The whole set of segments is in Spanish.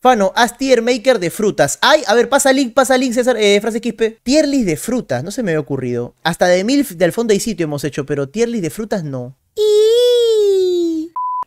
Fano, haz tier maker de frutas. Ay, a ver, pasa link, pasa link, César, eh, frase Quispe. Tier list de frutas, no se me había ocurrido. Hasta de mil del fondo y sitio hemos hecho, pero tier de frutas no.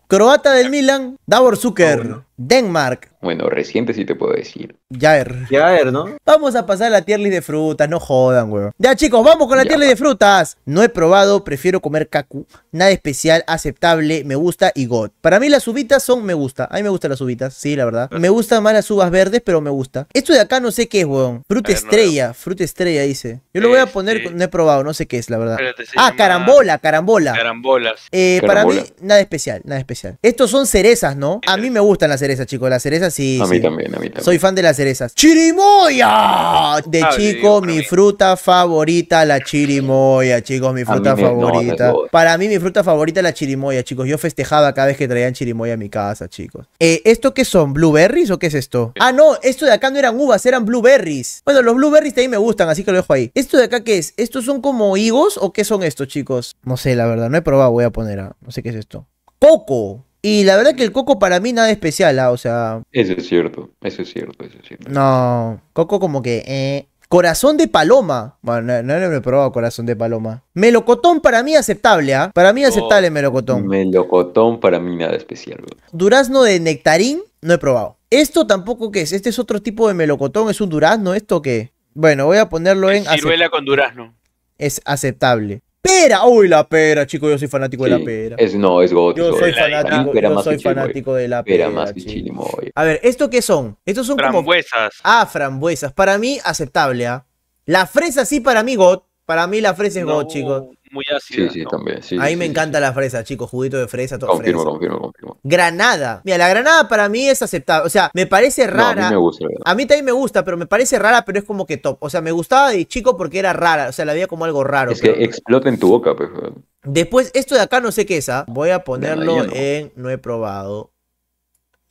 Croata del Milan, Davor Zucker. Ah, Denmark. Bueno, reciente sí te puedo decir. Jaer. Jaer, ¿no? Vamos a pasar a la tier de frutas, no jodan, weón. Ya, chicos, vamos con la tierli de frutas. No he probado, prefiero comer cacu Nada especial, aceptable, me gusta y got Para mí las uvitas son me gusta. A mí me gustan las uvitas, sí, la verdad. Me gustan más las uvas verdes, pero me gusta. Esto de acá no sé qué es, weón. Fruta estrella, fruta estrella dice. Yo lo voy a poner, no he probado, no sé qué es, la verdad. ah, carambola, carambola. Carambolas. Eh, para mí, nada especial, nada especial. Estos son cerezas, ¿no? A mí me gustan las cerezas chico, chicos. La cereza sí. A mí también, a mí también. Soy fan de las cerezas. ¡Chirimoya! De ah, chico, mi fruta favorita, la chirimoya, chicos. Mi fruta favorita. para mí, mi fruta favorita, la chirimoya, chicos. Yo festejaba cada vez que traían chirimoya a mi casa, chicos. Eh, ¿Esto qué son? ¿Blueberries o qué es esto? Ah, no, esto de acá no eran uvas, eran blueberries. Bueno, los blueberries ahí me gustan, así que lo dejo ahí. ¿Esto de acá qué es? ¿Estos son como higos o qué son estos, chicos? No sé, la verdad, no he probado, voy a poner. A... No sé qué es esto. Coco. Y la verdad que el Coco para mí nada especial, ¿ah? o sea. Eso es cierto, eso es cierto, eso es cierto. No, Coco como que. Eh, corazón de paloma. Bueno, no, he probado corazón de paloma. Melocotón para mí aceptable, ¿ah? Para mí aceptable el oh, melocotón. Melocotón para mí nada especial, bro. Durazno de nectarín no he probado. Esto tampoco qué es. Este es otro tipo de melocotón. ¿Es un durazno esto qué? Bueno, voy a ponerlo en. Ciruela con durazno. Es aceptable pera. Uy, la pera, chico! yo soy fanático de la pera. no, es GOT, Yo soy fanático, yo soy fanático de la pera. a ver, ¿esto qué son? Estos son frambuesas. Ah, frambuesas. Para mí, aceptable, ¿ah? La fresa sí para mí, God. Para mí la fresa es no. chicos muy Sí, sí, también. a mí me encanta la fresa, chicos. Juguito de fresa, todo Granada. Mira, la granada para mí es aceptable. O sea, me parece rara. a, mí también me gusta, pero me parece rara, pero es como que top. O sea, me gustaba de chico porque era rara. O sea, la veía como algo raro. que explota en tu boca, pues, Después, esto de acá no sé qué es, ¿ah? Voy a ponerlo en no he probado.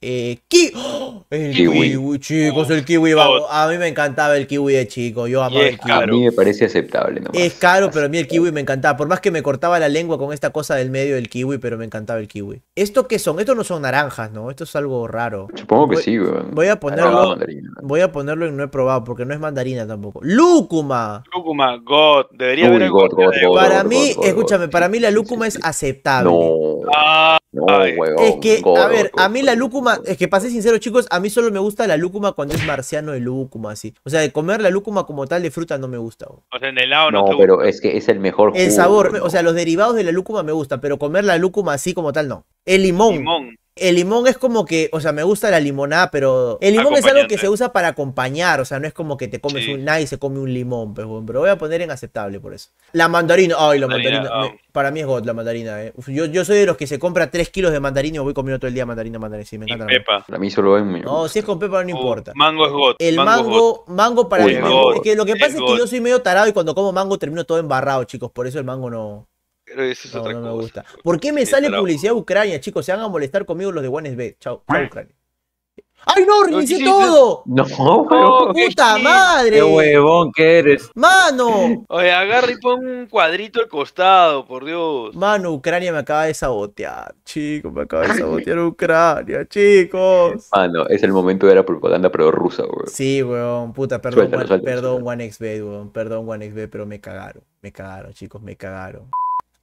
Eh, kiwi. chicos, el kiwi. Oh. A mí me encantaba el kiwi de chico. Yo amaba el kiwi. A mí me parece aceptable. Es caro, pero a mí el kiwi me encantaba. Por más que me cortaba la lengua con esta cosa del medio del kiwi, pero me encantaba el kiwi. ¿Esto qué son? ¿Esto no son naranjas, ¿no? Esto es algo raro. Supongo que sí, weón. Voy a ponerlo. Voy a ponerlo y no he probado, porque no es mandarina tampoco. ¡Lúcuma! Lúcuma, God. Debería haber Para mí, escúchame, para mí la lúcuma es aceptable. No. Es que, a ver, a mí la lúcuma es que pase sincero, chicos, a mí solo me gusta la lúcuma cuando es marciano de lúcuma, así. O sea, de comer la lúcuma como tal de fruta no me gusta. O sea, en helado no. No, pero es que es el mejor El sabor, o sea, los derivados de la lúcuma me gustan, pero comer la lúcuma así como tal no. El limón. limón. El limón es como que, o sea, me gusta la limonada, pero el limón es algo que se usa para acompañar, o sea, no es como que te comes un nadie se come un limón, bueno, pues, pero voy a poner en aceptable por eso. La mandarina, ay, la mandarina, oh. para mí es god la mandarina, eh. Yo, soy de los que se compra 3 kilos de mandarina y voy comiendo todo el día mandarina, mandarina, sí, me encanta. Y pepa. Para mí solo es No, si es con pepa no uh, importa. Mango es god. El mango, mango, para es que lo que pasa es que yo soy medio tarado y cuando como mango termino todo embarrado, chicos, por eso el mango no pero eso es no, Me gusta. ¿Por qué me sale publicidad de Ucrania, chicos? Se van a molestar conmigo los de OneXB. Chao, chao Ucrania. ¡Ay, no! ¡Reinicié todo! No, ¡Puta madre! ¡Qué huevón que eres! ¡Mano! Oye, agarra y pon un cuadrito al costado, por Dios. Mano, Ucrania me acaba de sabotear, chicos. Me acaba de sabotear Ucrania, chicos. Mano, es el momento de la propaganda prorrusa, rusa, weón. Sí, weón. Puta, perdón, perdón, perdón, OneXB, weón. Perdón, OneXB, pero me cagaron. Me cagaron, chicos, me cagaron.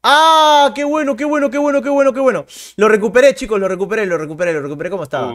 ¡Ah! ¡Qué bueno, qué bueno, qué bueno, qué bueno, qué bueno! Lo recuperé, chicos, lo recuperé, lo recuperé, lo recuperé ¿Cómo estaba.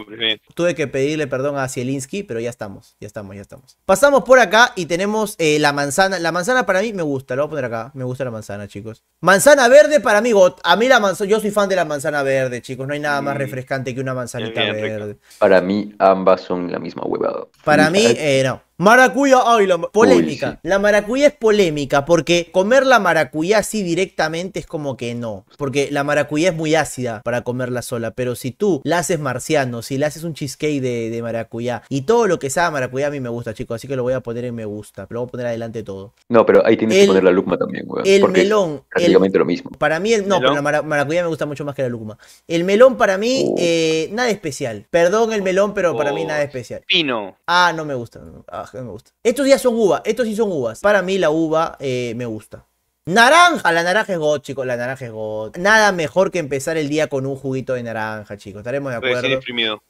Tuve que pedirle perdón a Zielinski, pero ya estamos, ya estamos, ya estamos. Pasamos por acá y tenemos eh, la manzana. La manzana para mí me gusta, lo voy a poner acá. Me gusta la manzana, chicos. Manzana verde para mí, A mí la manzana, yo soy fan de la manzana verde, chicos. No hay nada más mm. refrescante que una manzanita verde. Para mí, ambas son la misma huevada. Para mí, eh, no. Maracuya, ay, la polémica. La maracuya es polémica porque comer la maracuya así directamente es como que no. Porque la maracuya es muy ácida para comerla sola. Pero si tú la haces marciano, si le haces un cheesecake de, de maracuyá y todo lo que sea maracuyá a mí me gusta, chicos. Así que lo voy a poner en me gusta. Lo voy a poner adelante todo. No, pero ahí tienes que poner la lucma también, weón. El porque melón. Es prácticamente lo mismo. Para mí, no, pero la maracuya me gusta mucho más que la lucma. El melón para mí, oh. eh, nada especial. Perdón el melón, pero para mí nada especial. Pino. Ah, no me gusta. Ah. Estos días son uvas, estos sí son uvas. Para mí la uva eh, me gusta. Naranja, la naranja es god, chicos, la naranja es god. Nada mejor que empezar el día con un juguito de naranja, chicos, estaremos de acuerdo.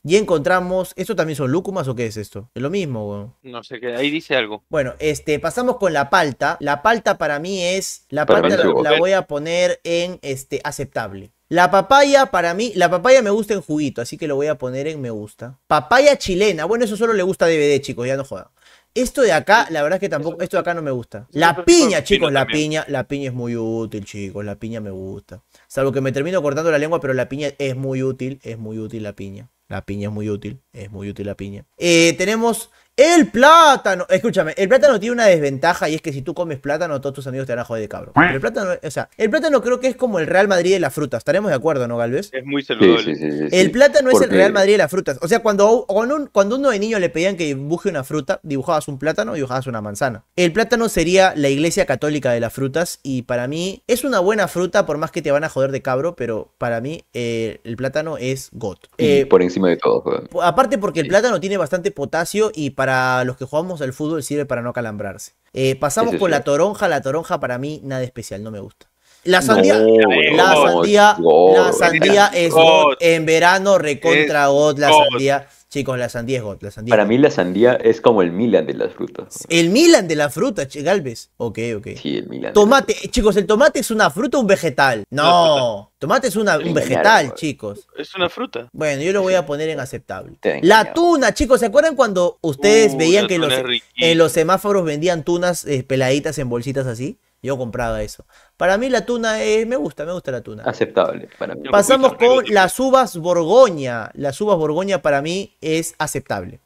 Y encontramos, ¿esto también son lúcumas o qué es esto? Es lo mismo, weón. No sé qué, ahí dice algo. Bueno, este, pasamos con la palta. La palta para mí es, la palta la, la, voy a poner en, este, aceptable. La papaya, para mí, la papaya me gusta en juguito, así que lo voy a poner en me gusta. Papaya chilena. Bueno, eso solo le gusta a DVD, chicos, ya no joda. Esto de acá, la verdad es que tampoco, esto de acá no me gusta. La piña, chicos, la piña, la piña es muy útil, chicos, la piña me gusta. Salvo que me termino cortando la lengua, pero la piña es muy útil, es muy útil la piña. La piña es muy útil, es muy útil la piña. Eh, tenemos el plátano, escúchame, el plátano tiene una desventaja y es que si tú comes plátano, todos tus amigos te van a joder de cabro. el plátano, o sea, el plátano creo que es como el Real Madrid de las frutas, estaremos de acuerdo, ¿no, Galvez? Es muy saludable. el plátano es el Real Madrid de las frutas. O sea, cuando, uno de niño le pedían que dibuje una fruta, dibujabas un plátano y dibujabas una manzana. El plátano sería la iglesia católica de las frutas y para mí es una buena fruta, por más que te van a joder de cabro, pero para mí eh, el plátano es God. Eh, por encima de todo. Aparte porque el plátano tiene bastante potasio y para para los que jugamos al fútbol sirve para no calambrarse. Eh, pasamos con la toronja. La toronja para mí nada especial, no me gusta. La sandía, la sandía, la sandía es en verano recontra God, la sandía. Chicos, la sandía es Para mí la sandía es como el Milan de las frutas. El Milan de las frutas, che, Galvez. Ok, ok. Sí, el Milan. Tomate, chicos, ¿el tomate es una fruta o un vegetal? No. Tomate es un vegetal, pues. chicos. Es una fruta. Bueno, yo lo voy a poner en aceptable. La tuna, chicos, ¿se acuerdan cuando ustedes uh, veían que los, en los semáforos vendían tunas eh, peladitas en bolsitas así? Yo compraba eso. Para mí la tuna es, me gusta, me gusta la tuna. Aceptable. Para mí. Pasamos con las uvas Borgoña. Las uvas Borgoña para mí es aceptable.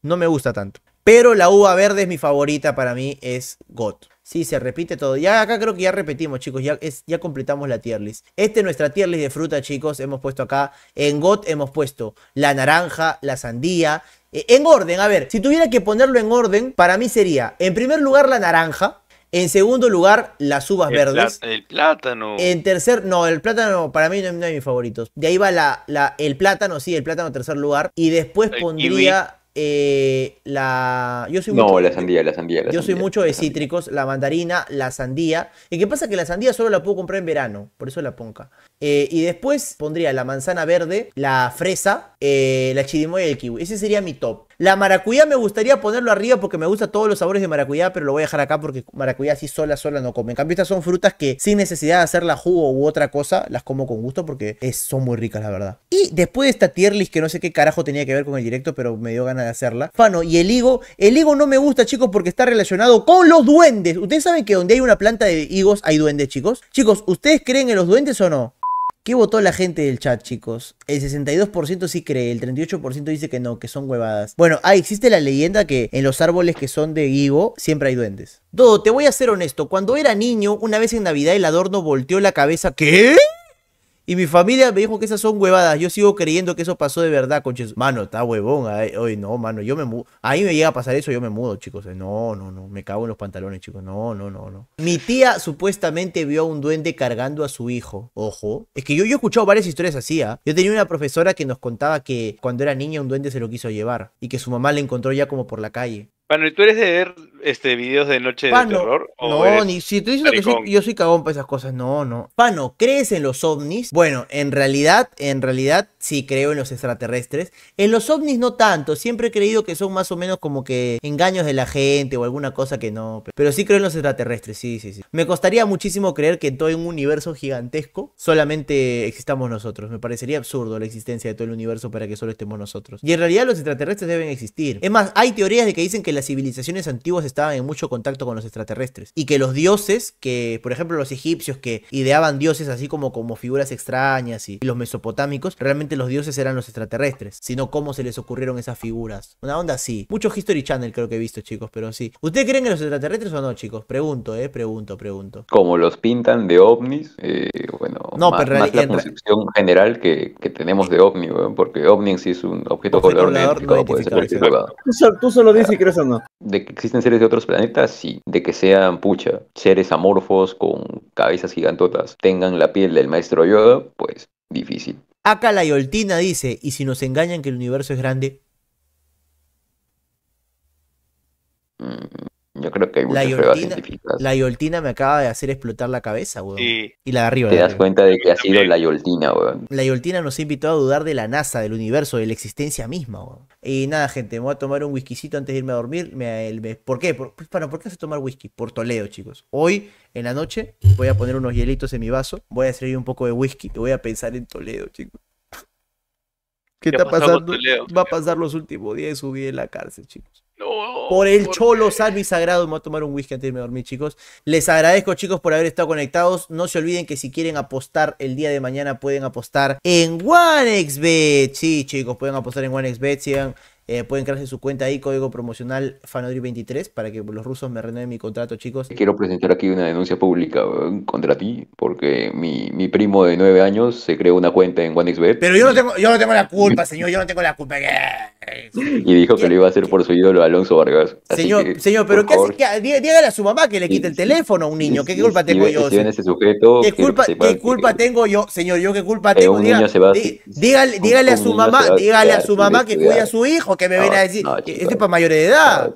No me gusta tanto. Pero la uva verde es mi favorita, para mí es GOT. Sí, se repite todo. Ya acá creo que ya repetimos, chicos. Ya, ya completamos la tier list. Esta es nuestra tier list de fruta, chicos. Hemos puesto acá. En GOT hemos puesto la naranja, la sandía. Eh, en orden, a ver, si tuviera que ponerlo en orden, para mí sería, en primer lugar, la naranja. En segundo lugar, las uvas verdes. el plátano. En tercer, no, el plátano para mí no es uno de mis favoritos. De ahí va la, el plátano, sí, el plátano en tercer lugar. Y después pondría eh, la... Yo soy no, la sandía, la sandía. yo soy mucho de cítricos, la mandarina, la sandía. Y qué pasa que la sandía solo la puedo comprar en verano, por eso la ponga. Eh, y después pondría la manzana verde, la fresa, eh, la chirimoya y el kiwi. Ese sería mi top. La maracuyá me gustaría ponerlo arriba porque me gusta todos los sabores de maracuyá, pero lo voy a dejar acá porque maracuyá así sola, sola no come. En cambio, estas son frutas que sin necesidad de hacerla jugo u otra cosa, las como con gusto porque son muy ricas, la verdad. Y después de esta tier que no sé qué carajo tenía que ver con el directo, pero me dio ganas de hacerla. Fano y el higo. El higo no me gusta, chicos, porque está relacionado con los duendes. Ustedes saben que donde hay una planta de higos hay duendes, chicos. Chicos, ¿ustedes creen en los duendes o no? ¿Qué votó la gente del chat, chicos? El 62% sí cree, el 38% dice que no, que son huevadas. Bueno, ah, existe la leyenda que en los árboles que son de higo siempre hay duendes. Dodo, te voy a ser honesto. Cuando era niño, una vez en Navidad el adorno volteó la cabeza. ¿Qué? Y mi familia me dijo que esas son huevadas. Yo sigo creyendo que eso pasó de verdad, conches. Mano, está huevón. Hoy no, mano, yo me mudo. Ahí me llega a pasar eso, yo me mudo, chicos. Eh, no, no, no. Me cago en los pantalones, chicos. No, no, no, no. Mi tía supuestamente vio a un duende cargando a su hijo. Ojo. Es que yo, he escuchado varias historias así, ¿ah? Yo tenía una profesora que nos contaba que cuando era niña un duende se lo quiso llevar y que su mamá le encontró ya como por la calle. Bueno, y tú eres de ver este, videos de noche de terror? no, ni, si tú dices que yo soy cagón para esas cosas, no, no. Pano, ¿crees en los ovnis? Bueno, en realidad, en realidad sí creo en los extraterrestres. En los ovnis no tanto, siempre he creído que son más o menos como que engaños de la gente o alguna cosa que no. Pero sí creo en los extraterrestres, sí, sí, sí. Me costaría muchísimo creer que en todo un universo gigantesco solamente existamos nosotros. Me parecería absurdo la existencia de todo el universo para que solo estemos nosotros. Y en realidad los extraterrestres deben existir. Es más, hay teorías de que dicen que las civilizaciones antiguas estaban en mucho contacto con los extraterrestres. Y que los dioses, que por ejemplo los egipcios que ideaban dioses así como, como figuras extrañas y, los mesopotámicos, realmente los dioses eran los extraterrestres, sino cómo se les ocurrieron esas figuras. Una onda así. Mucho History Channel creo que he visto, chicos, pero sí. ¿Ustedes creen que los extraterrestres o no, chicos? Pregunto, eh, pregunto, pregunto. Como los pintan de ovnis, eh, bueno, no, más, la concepción general que, tenemos de ovni, porque ovnis es un objeto, color no puede Tú, solo, tú dices que crees o no. De que existen seres de otros planetas, sí. De que sean, pucha, seres amorfos con cabezas gigantotas, tengan la piel del maestro Yoda, pues difícil. Acá la Yoltina dice, ¿y si nos engañan que el universo es grande? Mm, yo creo que hay muchas La yoltina me acaba de hacer explotar la cabeza, weón. Y la de arriba. Te das cuenta de que ha sido la yoltina, weón. La yoltina nos ha invitado a dudar de la NASA, del universo, de la existencia misma, weón. Y nada, gente, me voy a tomar un whiskycito antes de irme a dormir. Me, ¿Por qué? Por, pues, para, ¿por qué hace tomar whisky? Por Toledo, chicos. Hoy, en la noche, voy a poner unos hielitos en mi vaso, voy a servir un poco de whisky te voy a pensar en Toledo, chicos. ¿Qué, está pasando? va a pasar los últimos días de su vida en la cárcel, chicos por el Cholo salvo Sagrado. Me voy a tomar un whisky antes de dormir, chicos. Les agradezco, chicos, por haber estado conectados. No se olviden que si quieren apostar el día de mañana, pueden apostar en OneXBet. Sí, chicos, pueden apostar en OneXBet. Sigan. Eh, pueden crearse su cuenta ahí, código promocional Fanodri23, para que los rusos me renueven mi contrato, chicos. Quiero presentar aquí una denuncia pública contra ti, porque mi, mi primo de 9 años se creó una cuenta en OneXBet. Pero yo no tengo, yo no tengo la culpa, señor, yo no tengo la culpa. ¿qué? Y dijo que lo iba a hacer por su ídolo Alonso Vargas. señor, señor, pero ¿qué hace? dígale a su mamá que le quite el teléfono a un niño. ¿Qué, culpa tengo yo? ¿Qué culpa, tengo yo? Señor, ¿yo qué culpa tengo? dígale, a su mamá, dígale a su mamá que cuide a su hijo, que me viene a decir. este esto es para mayores de edad.